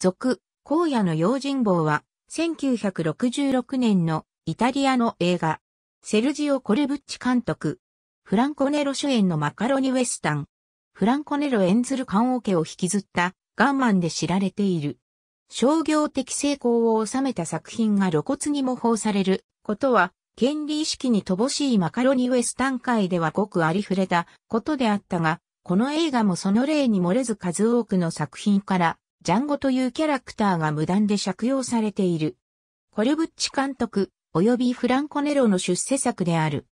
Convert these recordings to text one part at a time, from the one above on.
続、荒野の用心棒は、1966年のイタリアの映画、セルジオ・コルブッチ監督、フランコネロ主演のマカロニ・ウェスタン、フランコネロ演ずる関王家を引きずったガンマンで知られている。商業的成功を収めた作品が露骨に模倣されることは、権利意識に乏しいマカロニウエスタン界ではごくありふれたことであったが、この映画もその例に漏れず数多くの作品からジャンゴというキャラクターが無断で借用されている。コルブッチ監督、及びフランコネロの出世作である。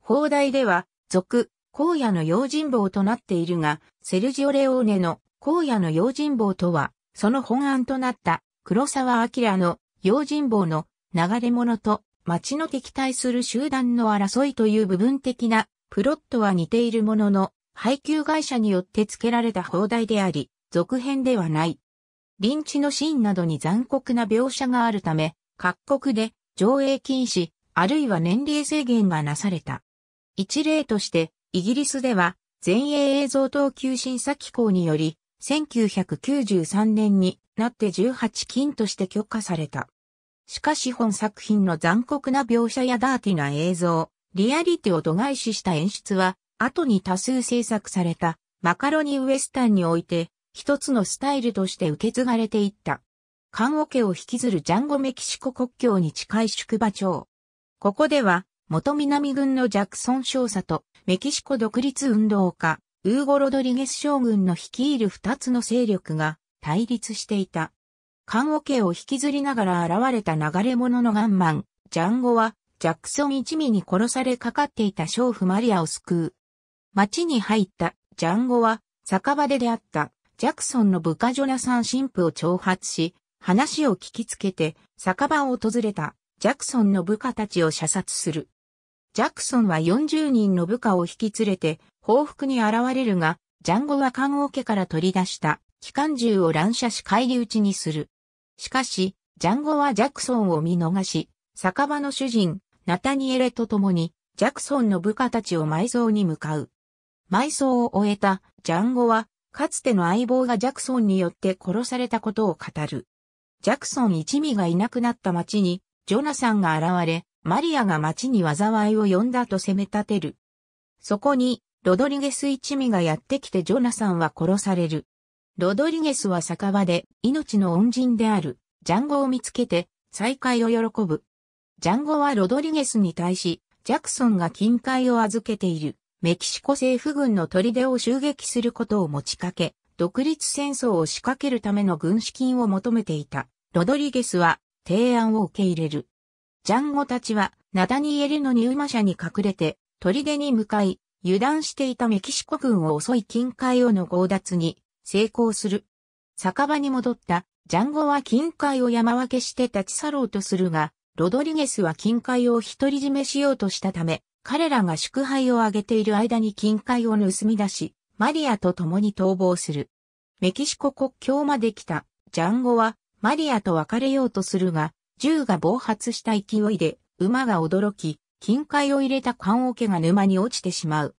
放題では、続、荒野の用心棒となっているが、セルジオ・レオーネの荒野の用心棒とは、その本案となった黒沢明の用心棒の流れ者と町の敵対する集団の争いという部分的なプロットは似ているものの、配給会社によって付けられた放題であり、続編ではない。臨地のシーンなどに残酷な描写があるため、各国で上映禁止、あるいは年齢制限がなされた。一例として、イギリスでは、全英映像等級審査機構により、1993年になって18禁として許可された。しかし本作品の残酷な描写やダーティな映像、リアリティを度外視した演出は、後に多数制作されたマカロニウエスタンにおいて一つのスタイルとして受け継がれていった。オケを引きずるジャンゴメキシコ国境に近い宿場町。ここでは、元南軍のジャクソン少佐とメキシコ独立運動家、ウーゴ・ロドリゲス将軍の率いる二つの勢力が対立していた。オケを引きずりながら現れた流れ者のガンマン、ジャンゴは、ジャクソン一味に殺されかかっていた娼婦マリアを救う。町に入った、ジャンゴは、酒場で出会った、ジャクソンの部下ジョナサン神父を挑発し、話を聞きつけて、酒場を訪れた、ジャクソンの部下たちを射殺する。ジャクソンは40人の部下を引き連れて、報復に現れるが、ジャンゴは看護家から取り出した、機関銃を乱射し返り討ちにする。しかし、ジャンゴはジャクソンを見逃し、酒場の主人、ナタニエレと共に、ジャクソンの部下たちを埋葬に向かう。埋葬を終えた、ジャンゴは、かつての相棒がジャクソンによって殺されたことを語る。ジャクソン一味がいなくなった町に、ジョナサンが現れ、マリアが町に災いを呼んだと責め立てる。そこに、ロドリゲス一味がやってきてジョナサンは殺される。ロドリゲスは酒場で命の恩人であるジャンゴを見つけて再会を喜ぶ。ジャンゴはロドリゲスに対し、ジャクソンが金塊を預けている。メキシコ政府軍の砦を襲撃することを持ちかけ、独立戦争を仕掛けるための軍資金を求めていた。ロドリゲスは提案を受け入れる。ジャンゴたちはナダニエルのー馬車に隠れて、砦に向かい、油断していたメキシコ軍を襲い近海をの強奪に成功する。酒場に戻ったジャンゴは近海を山分けして立ち去ろうとするが、ロドリゲスは近海を独り占めしようとしたため、彼らが祝杯をあげている間に金塊を盗み出し、マリアと共に逃亡する。メキシコ国境まで来たジャンゴはマリアと別れようとするが、銃が暴発した勢いで馬が驚き、金塊を入れた缶桶が沼に落ちてしまう。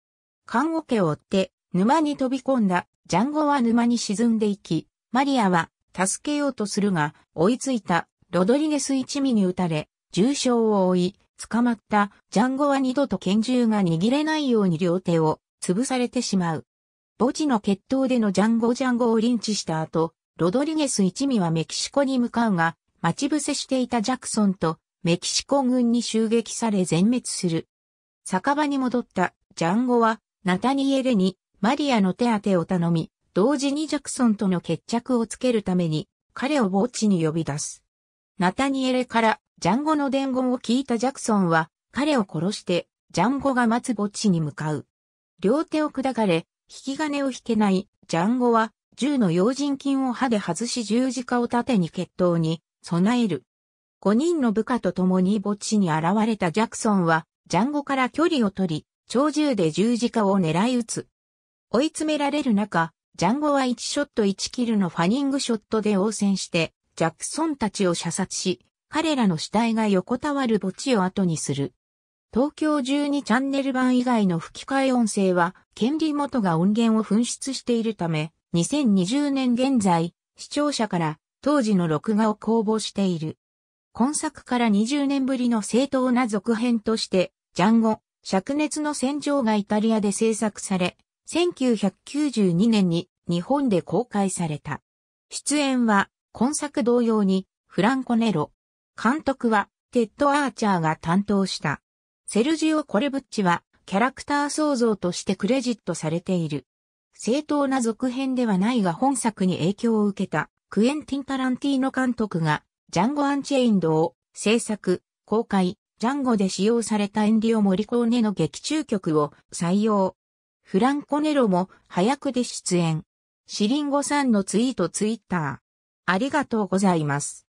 缶桶を追って沼に飛び込んだジャンゴは沼に沈んでいき、マリアは助けようとするが、追いついたロドリゲス一味に撃たれ、重傷を負い、捕まったジャンゴは二度と拳銃が握れないように両手を潰されてしまう。墓地の決闘でのジャンゴジャンゴをリンチした後、ロドリゲス一味はメキシコに向かうが、待ち伏せしていたジャクソンとメキシコ軍に襲撃され全滅する。酒場に戻ったジャンゴはナタニエレにマリアの手当てを頼み、同時にジャクソンとの決着をつけるために彼を墓地に呼び出す。ナタニエレからジャンゴの伝言を聞いたジャクソンは、彼を殺して、ジャンゴが待つ墓地に向かう。両手を砕かれ、引き金を引けないジャンゴは、銃の用心筋を歯で外し十字架を盾に決闘に備える。5人の部下と共に墓地に現れたジャクソンは、ジャンゴから距離を取り、長銃で十字架を狙い撃つ。追い詰められる中、ジャンゴは1ショット1キルのファニングショットで応戦して、ジャクソンたちを射殺し、彼らの死体が横たわる墓地を後にする。東京12チャンネル版以外の吹き替え音声は、権利元が音源を紛失しているため、2020年現在、視聴者から当時の録画を公募している。今作から20年ぶりの正当な続編として、ジャンゴ、灼熱の戦場がイタリアで制作され、1992年に日本で公開された。出演は、今作同様に、フランコネロ、監督は、テッド・アーチャーが担当した。セルジオ・コレブッチは、キャラクター創造としてクレジットされている。正当な続編ではないが本作に影響を受けた、クエンティン・タランティーノ監督が、ジャンゴ・アンチェインドを、制作、公開、ジャンゴで使用されたエンディオ・モリコーネの劇中曲を採用。フランコネロも早くで出演。シリンゴさんのツイートツイッター。ありがとうございます。